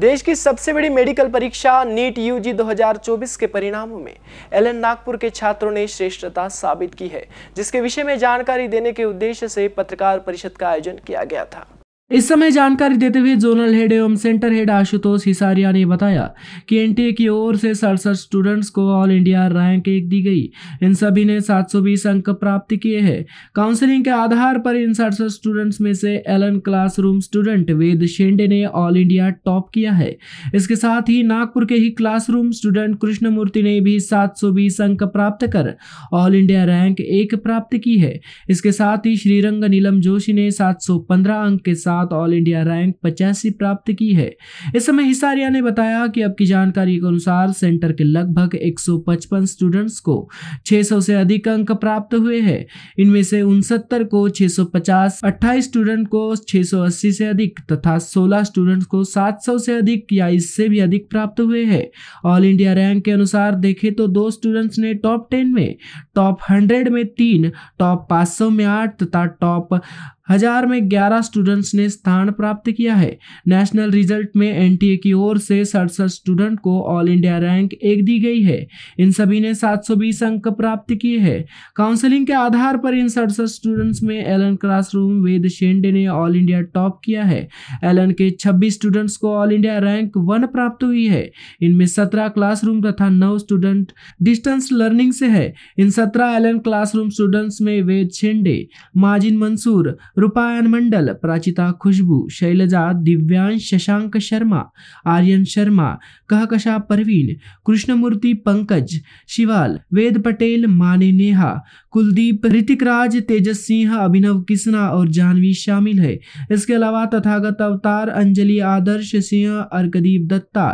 देश की सबसे बड़ी मेडिकल परीक्षा नीट यूजी 2024 के परिणामों में एलएन नागपुर के छात्रों ने श्रेष्ठता साबित की है जिसके विषय में जानकारी देने के उद्देश्य से पत्रकार परिषद का आयोजन किया गया था इस समय जानकारी देते हुए जोनल हेड एवं सेंटर हेड आशुतोष हिसारिया ने बताया कि एनटीए की ओर से सड़सठ स्टूडेंट्स को ऑल इंडिया रैंक एक दी गई इन सभी ने 720 अंक प्राप्त किए हैं काउंसलिंग के आधार पर इन सड़सठ स्टूडेंट्स में से Allen classroom student Ved Shende ने ऑल इंडिया टॉप किया है इसके साथ ही नागपुर के ही क्लासरूम स्टूडेंट कृष्णमूर्ति ने भी सात अंक प्राप्त कर ऑल इंडिया रैंक एक प्राप्त की है इसके साथ ही श्रीरंग नीलम जोशी ने सात अंक के साथ साथ ऑल इंडिया रैंक पचासी प्राप्त की है इस समय हिसारिया ने बताया कि अब की जानकारी के अनुसार सेंटर के लगभग 155 स्टूडेंट्स को 600 से अधिक अंक प्राप्त हुए हैं इनमें से उनसत्तर को 650, 28 स्टूडेंट को 680 से अधिक तथा 16 स्टूडेंट्स को 700 से अधिक या इससे भी अधिक प्राप्त हुए हैं ऑल इंडिया रैंक के अनुसार देखें तो दो स्टूडेंट्स ने टॉप टेन में टॉप हंड्रेड में तीन टॉप पाँच में आठ तथा टॉप हजार में ग्यारह स्टूडेंट्स ने स्थान प्राप्त किया है नेशनल रिजल्ट में एन की ओर से सड़सठ स्टूडेंट को ऑल इंडिया रैंक एक दी गई है इन सभी ने 720 अंक प्राप्त किए हैं काउंसलिंग के आधार पर इन सड़सठ स्टूडेंट्स में एलन क्लासरूम वेद शेंडे ने ऑल इंडिया टॉप किया है एलन के 26 स्टूडेंट्स को ऑल इंडिया रैंक वन प्राप्त हुई है इनमें 17 क्लासरूम तथा 9 स्टूडेंट डिस्टेंस लर्निंग से है इन 17 एलन क्लासरूम स्टूडेंट्स में वेद शेंडे माजिन मंसूर रूपायन मंडल प्राचिता खुशबू शैलजा दिव्यांश शशांक शर्मा आर्यन शर्मा कहकशा परवीन कृष्णमूर्ति पंकज शिवाल वेद पटेल माने नेहा कुलदीप ऋतिक राज तेजस सिंह अभिनव किसना और जानवी शामिल है इसके अलावा तथागत अवतार अंजलि आदर्श सिंह अर्कदीप दत्ता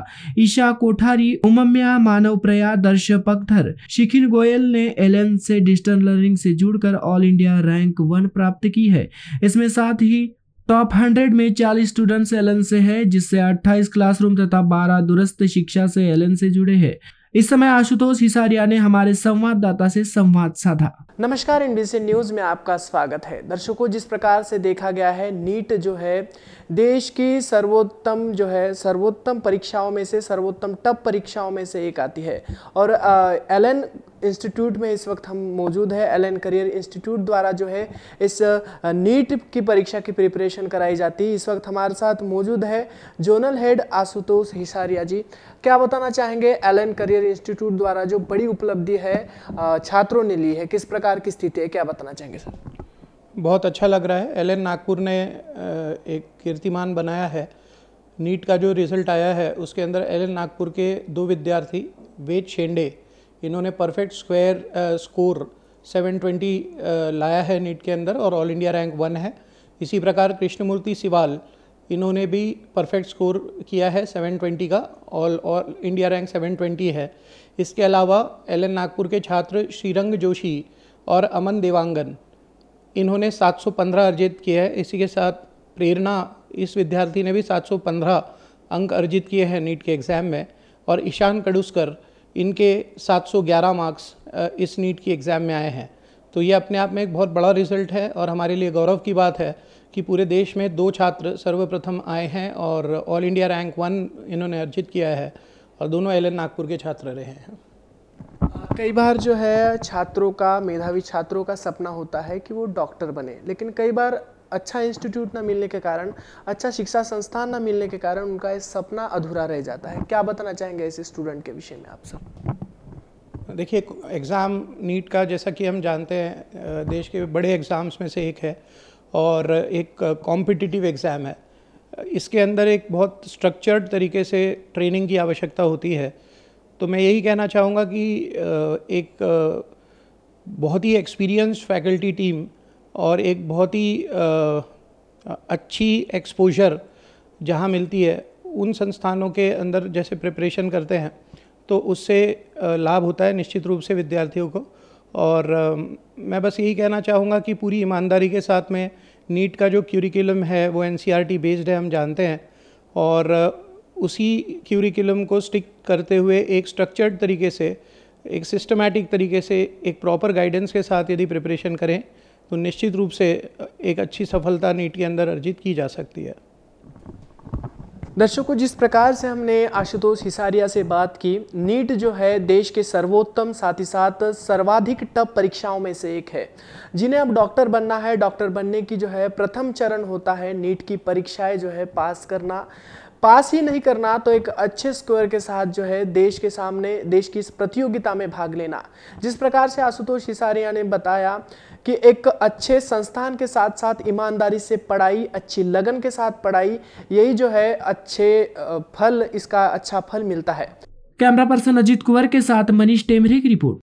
ईशा कोठारी उमम्या मानव प्रया दर्श पकथर शिखिन गोयल ने एल से डिजिटल लर्निंग से जुड़कर ऑल इंडिया रैंक वन प्राप्त की है इसमें साथ ही टॉप हंड्रेड में चालीस स्टूडेंट्स एन से है जिससे अट्ठाईस क्लासरूम तथा बारह दुरस्त शिक्षा से एल से जुड़े हैं इस समय आशुतोष हिसारिया ने हमारे संवाददाता से संवाद साधा नमस्कार इंडियन न्यूज़ में आपका स्वागत है दर्शकों जिस प्रकार से देखा गया है नीट जो है देश की सर्वोत्तम जो है सर्वोत्तम परीक्षाओं में से सर्वोत्तम टप परीक्षाओं में से एक आती है और एलन इंस्टीट्यूट में इस वक्त हम मौजूद है एल करियर इंस्टीट्यूट द्वारा जो है इस नीट की परीक्षा की प्रिपरेशन कराई जाती है इस वक्त हमारे साथ मौजूद है जोनल हेड आशुतोष हिसारिया जी क्या बताना चाहेंगे एल एन करियर इंस्टीट्यूट द्वारा जो बड़ी उपलब्धि है छात्रों ने ली है किस प्रकार प्रकार की स्थिति है क्या बताना चाहेंगे सर बहुत अच्छा लग रहा है एल एन नागपुर ने एक कीर्तिमान बनाया है नीट का जो रिजल्ट आया है उसके अंदर एल एन नागपुर के दो विद्यार्थी वेद शेंडे इन्होंने परफेक्ट स्क्वायर स्कोर 720 लाया है नीट के अंदर और ऑल इंडिया रैंक वन है इसी प्रकार कृष्णमूर्ति सिवाल इन्होंने भी परफेक्ट स्कोर किया है 720 का ऑल और इंडिया रैंक 720 है इसके अलावा एल नागपुर के छात्र श्रीरंग जोशी और अमन देवांगन इन्होंने 715 अर्जित किए हैं इसी के साथ प्रेरणा इस विद्यार्थी ने भी 715 अंक अर्जित किए हैं नीट के एग्ज़ाम में और ईशान कडुस्कर इनके 711 मार्क्स इस नीट की एग्ज़ाम में आए हैं तो ये अपने आप में एक बहुत बड़ा रिजल्ट है और हमारे लिए गौरव की बात है कि पूरे देश में दो छात्र सर्वप्रथम आए हैं और ऑल इंडिया रैंक वन इन्होंने अर्जित किया है और दोनों एल नागपुर के छात्र रहे हैं कई बार जो है छात्रों का मेधावी छात्रों का सपना होता है कि वो डॉक्टर बने लेकिन कई बार अच्छा इंस्टीट्यूट ना मिलने के कारण अच्छा शिक्षा संस्थान ना मिलने के कारण उनका ये सपना अधूरा रह जाता है क्या बताना चाहेंगे ऐसे स्टूडेंट के विषय में आप सब देखिए एग्ज़ाम नीट का जैसा कि हम जानते हैं देश के बड़े एग्ज़ाम्स में से एक है और एक कॉम्पिटिटिव एग्ज़ाम है इसके अंदर एक बहुत स्ट्रक्चर्ड तरीके से ट्रेनिंग की आवश्यकता होती है तो मैं यही कहना चाहूँगा कि एक बहुत ही एक्सपीरियंस फैकल्टी टीम और एक बहुत ही अच्छी एक्सपोजर जहाँ मिलती है उन संस्थानों के अंदर जैसे प्रिपरेशन करते हैं तो उससे लाभ होता है निश्चित रूप से विद्यार्थियों को और मैं बस यही कहना चाहूँगा कि पूरी ईमानदारी के साथ में नीट का जो क्यूरिकुलम है वो एन बेस्ड e है हम जानते हैं और उसी क्यूरिकुलम को स्टिक करते हुए एक स्ट्रक्चर्ड तरीके से एक सिस्टमैटिक तरीके से एक प्रॉपर गाइडेंस के साथ यदि प्रिपरेशन करें तो निश्चित रूप से एक अच्छी सफलता नीट के अंदर अर्जित की जा सकती है दर्शकों जिस प्रकार से हमने आशुतोष हिसारिया से बात की नीट जो है देश के सर्वोत्तम साथ ही साथ सर्वाधिक टप परीक्षाओं में से एक है जिन्हें अब डॉक्टर बनना है डॉक्टर बनने की जो है प्रथम चरण होता है नीट की परीक्षाएं जो है पास करना पास ही नहीं करना तो एक अच्छे स्कोर के साथ जो है देश के सामने देश की इस प्रतियोगिता में भाग लेना जिस प्रकार से आशुतोष हिसारिया ने बताया कि एक अच्छे संस्थान के साथ साथ ईमानदारी से पढ़ाई अच्छी लगन के साथ पढ़ाई यही जो है अच्छे फल इसका अच्छा फल मिलता है कैमरा पर्सन अजीत कुंवर के साथ मनीष टेमरे की रिपोर्ट